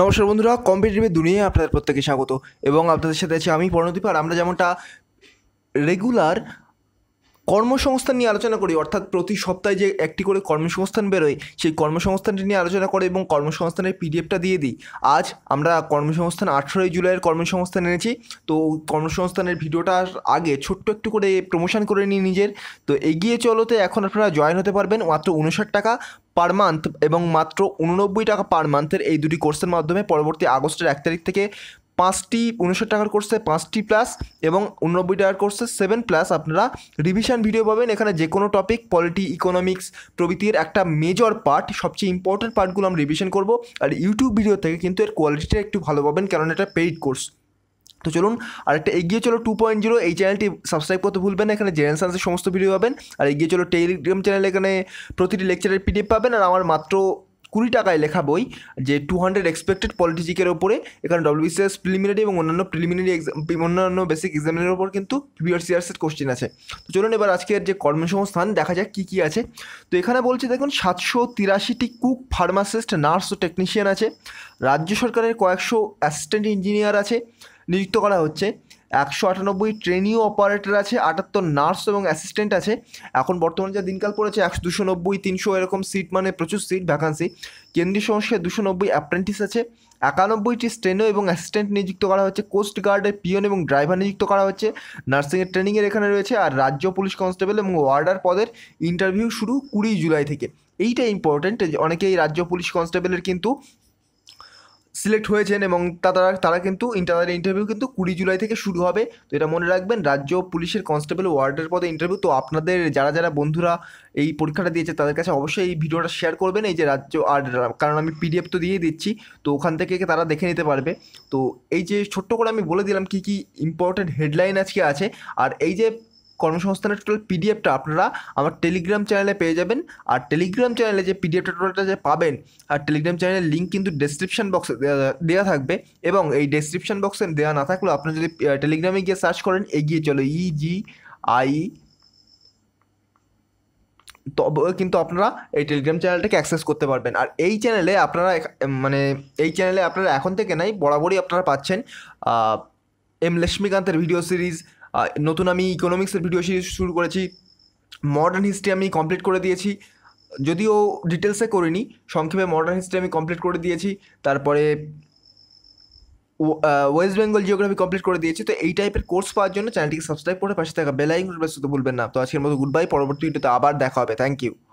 নমস্কার বন্ধুরা কম্পিটিটিভের দুনিয়ায় আপনাদের প্রত্যেকে স্বাগত এবং আপনাদের সাথে আছি আমি পর্ণদীপ আর আমরা যেমনটা রেগুলার কর্মসংস্থান নিয়ে আলোচনা করি অর্থাৎ প্রতি সপ্তাহে যে একটি করে কর্মসংস্থান বেরোয় সেই কর্মসংস্থানটি নিয়ে আলোচনা করে এবং কর্মসংস্থানের পিডিএফটা দিয়ে দিই আজ আমরা কর্মসংস্থান আঠেরোই জুলাইয়ের কর্মসংস্থান এনেছি তো কর্মসংস্থানের ভিডিওটার আগে ছোট্ট একটু করে প্রমোশন করে নিই নিজের তো এগিয়ে চলোতে এখন আপনারা জয়েন হতে পারবেন মাত্র উনষাট টাকা পার মান্থ এবং মাত্র উননব্বই টাকা পার মান্থের এই দুটি কোর্সের মাধ্যমে পরবর্তী আগস্টের এক তারিখ থেকে পাঁচটি উনষাট টাকার কোর্সে পাঁচটি প্লাস এবং উননব্বই টাকার কোর্সে সেভেন প্লাস আপনারা রিভিশন ভিডিও পাবেন এখানে যে কোনো টপিক পলিটি ইকোনমিক্স প্রভৃতির একটা মেজর পার্ট সবচেয়ে ইম্পর্ট্যান্ট পার্টগুলো আমরা রিভিশন করব আর ইউটিউব ভিডিও থেকে কিন্তু এর কোয়ালিটিটা একটু ভালো পাবেন কারণ এটা পেইড কোর্স তো চলুন আর একটা এগিয়ে চলো টু পয়েন্ট জিরো এই চ্যানেলটি সাবস্ক্রাইব করতে ভুলবেন এখানে জেনারেল সায়েন্সের সমস্ত ভিডিও পাবেন আর এগিয়ে চলো টেলিগ্রাম চ্যানেল এখানে প্রতিটি লেকচারের পিডিএফ পাবেন আর আমার মাত্র কুড়ি টাকায় লেখা বই যে টু হান্ড্রেড এক্সপেক্টেড পলিটিজিকের ওপরে এখানে ডব্লিউবিসিএস প্রিলিমিনারি এবং অন্যান্য প্রিলিমিনারি এক্সাম অন্যান্য বেসিক এক্সামের ওপর কিন্তু প্রিভিয়াস কোশ্চেন আছে তো চলুন এবার আজকের যে কর্মসংস্থান দেখা যাক কী কী আছে তো এখানে বলছে দেখুন সাতশো তিরাশিটি কুক ফার্মাসিস্ট নার্স ও টেকনিশিয়ান আছে রাজ্য সরকারের কয়েকশো অ্যাসিস্ট্যান্ট ইঞ্জিনিয়ার আছে নিযুক্ত করা হচ্ছে একশো আটানব্বই ট্রেনিও অপারেটর আছে আটাত্তর নার্স এবং অ্যাসিস্ট্যান্ট আছে এখন বর্তমানে যা দিনকাল পড়েছে একশো দুশো নব্বই তিনশো এরকম সিট মানে প্রচুর সিট ভ্যাকান্সি কেন্দ্রীয় সংস্থায় দুশো নব্বই অ্যাপ্রেন্টিস আছে একানব্বইটি স্টেনো এবং অ্যাসিস্ট্যান্ট নিযুক্ত করা হচ্ছে কোস্ট গার্ডের পিয়ন এবং ড্রাইভার নিযুক্ত করা হচ্ছে নার্সিংয়ের ট্রেনিংয়ের এখানে রয়েছে আর রাজ্য পুলিশ কনস্টেবল এবং ওয়ার্ডার পদের ইন্টারভিউ শুরু কুড়ি জুলাই থেকে এইটা ইম্পর্টেন্ট অনেকেই রাজ্য পুলিশ কনস্টেবলের কিন্তু সিলেক্ট হয়েছেন এবং তারা তারা কিন্তু তাদের ইন্টারভিউ কিন্তু কুড়ি জুলাই থেকে শুরু হবে তো এটা মনে রাখবেন রাজ্য পুলিশের কনস্টেবল ওয়ার্ডের পদে ইন্টারভিউ তো আপনাদের যারা যারা বন্ধুরা এই পরীক্ষাটা দিয়েছে তাদের কাছে অবশ্যই এই ভিডিওটা শেয়ার করবেন এই যে রাজ্য আর কারণ আমি পিডিএফ তো দিয়েই দিচ্ছি তো ওখান থেকে তারা দেখে নিতে পারবে তো এই যে ছোট্ট করে আমি বলে দিলাম কি কি ইম্পর্ট্যান্ট হেডলাইন আজকে আছে আর এই যে কর্মসংস্থানের টোটাল পিডিএফটা আপনারা আমার টেলিগ্রাম চ্যানেলে পেয়ে যাবেন আর টেলিগ্রাম চ্যানেলে যে পিডিএফটা টোটালটা যে পাবেন আর টেলিগ্রাম চ্যানেলের লিঙ্ক কিন্তু ডেসক্রিপশান বক্সে দেওয়া থাকবে এবং এই ডেসক্রিপশান বক্সে দেওয়া না থাকলেও আপনি যদি টেলিগ্রামে গিয়ে সার্চ করেন এগিয়ে চলো ইজি e আই তবে কিন্তু আপনারা এই টেলিগ্রাম চ্যানেলটাকে অ্যাক্সেস করতে পারবেন আর এই চ্যানেলে আপনারা মানে এই চ্যানেলে আপনারা এখন থেকে নাই বরাবরই আপনারা পাচ্ছেন এম লক্ষ্মীকান্তের ভিডিও সিরিজ নতুন আমি ইকোনমিক্সের ভিডিও সিরিজ শুরু করেছি মডার্ন হিস্ট্রি আমি কমপ্লিট করে দিয়েছি যদিও ডিটেলসে করিনি সংক্ষেপে মডার্ন হিস্ট্রি আমি কমপ্লিট করে দিয়েছি তারপরে ওয়েস্ট বেঙ্গল জিওগ্রাফি কমপ্লিট করে দিয়েছি তো এই টাইপের কোর্স পাওয়ার জন্য চ্যানেলটিকে সাবস্ক্রাইব করে পাশে থাকা বেলাইন শুধু বলবেন ভুলবেন না তো আজকের মতো গুড বাই পরবর্তী ভিডিওতে আবার দেখা হবে থ্যাংক ইউ